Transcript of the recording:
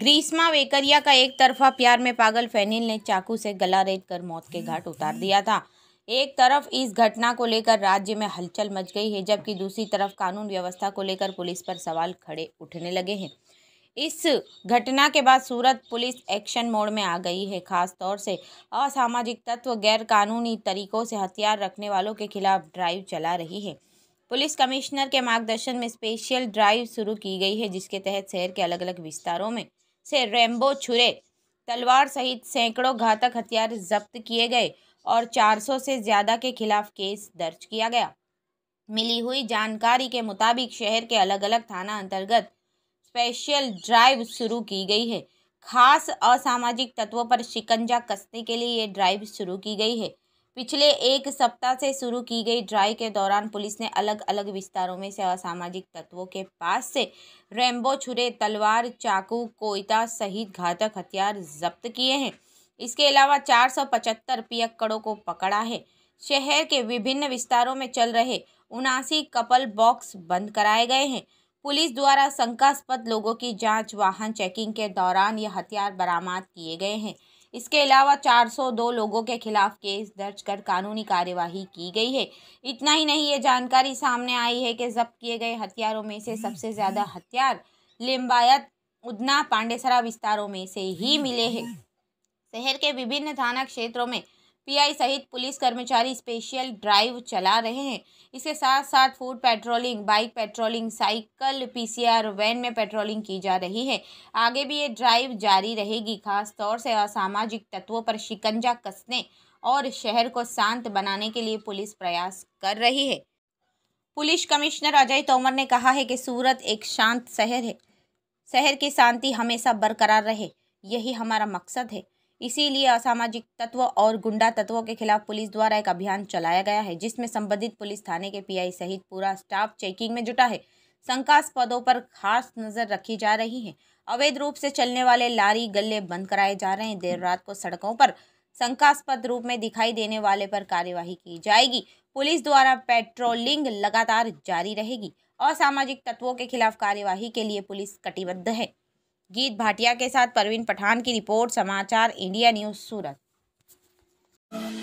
ग्रीष्मा वेकरिया का एक तरफा प्यार में पागल फैनिल ने चाकू से गला रेत कर मौत के घाट उतार दिया था एक तरफ इस घटना को लेकर राज्य में हलचल मच गई है जबकि दूसरी तरफ कानून व्यवस्था को लेकर पुलिस पर सवाल खड़े उठने लगे हैं इस घटना के बाद सूरत पुलिस एक्शन मोड में आ गई है खास तौर से असामाजिक तत्व गैर कानूनी तरीकों से हथियार रखने वालों के खिलाफ ड्राइव चला रही है पुलिस कमिश्नर के मार्गदर्शन में स्पेशल ड्राइव शुरू की गई है जिसके तहत शहर के अलग अलग विस्तारों में से रेम्बो छुरे तलवार सहित सैकड़ों घातक हथियार जब्त किए गए और 400 से ज़्यादा के खिलाफ केस दर्ज किया गया मिली हुई जानकारी के मुताबिक शहर के अलग अलग थाना अंतर्गत स्पेशल ड्राइव शुरू की गई है खास असामाजिक तत्वों पर शिकंजा कसने के लिए ये ड्राइव शुरू की गई है पिछले एक सप्ताह से शुरू की गई ड्राई के दौरान पुलिस ने अलग अलग विस्तारों में से असामाजिक तत्वों के पास से रेम्बो छुरे तलवार चाकू कोयता सहित घातक हथियार जब्त किए हैं इसके अलावा चार सौ पचहत्तर पियक्कड़ों को पकड़ा है शहर के विभिन्न विस्तारों में चल रहे उनासी कपल बॉक्स बंद कराए गए हैं पुलिस द्वारा शंकास्पद लोगों की जांच वाहन चेकिंग के दौरान यह हथियार बरामद किए गए हैं इसके अलावा 402 लोगों के खिलाफ केस दर्ज कर कानूनी कार्यवाही की गई है इतना ही नहीं ये जानकारी सामने आई है कि जब्त किए गए हथियारों में से सबसे ज़्यादा हथियार लिम्बायत उदना पांडेसरा विस्तारों में से ही मिले हैं शहर के विभिन्न थाना क्षेत्रों में पीआई सहित पुलिस कर्मचारी स्पेशल ड्राइव चला रहे हैं इसके साथ साथ foot patrolling bike patrolling cycle PCR van में पेट्रोलिंग की जा रही है आगे भी ये ड्राइव जारी रहेगी खास तौर से असामाजिक तत्वों पर शिकंजा कसने और शहर को शांत बनाने के लिए पुलिस प्रयास कर रही है पुलिस कमिश्नर अजय तोमर ने कहा है कि सूरत एक शांत शहर है शहर की शांति हमेशा बरकरार रहे यही हमारा मकसद है इसीलिए असामाजिक तत्व और गुंडा तत्वों के खिलाफ पुलिस द्वारा एक अभियान चलाया गया है जिसमें संबंधित पुलिस थाने के पीआई सहित पूरा स्टाफ चेकिंग में जुटा है शंकास्पदों पर खास नजर रखी जा रही है अवैध रूप से चलने वाले लारी गले बंद कराए जा रहे हैं देर रात को सड़कों पर शंकास्पद रूप में दिखाई देने वाले पर कार्यवाही की जाएगी पुलिस द्वारा पेट्रोलिंग लगातार जारी रहेगी असामाजिक तत्वों के खिलाफ कार्यवाही के लिए पुलिस कटिबद्ध है गीत भाटिया के साथ परवीन पठान की रिपोर्ट समाचार इंडिया न्यूज़ सूरत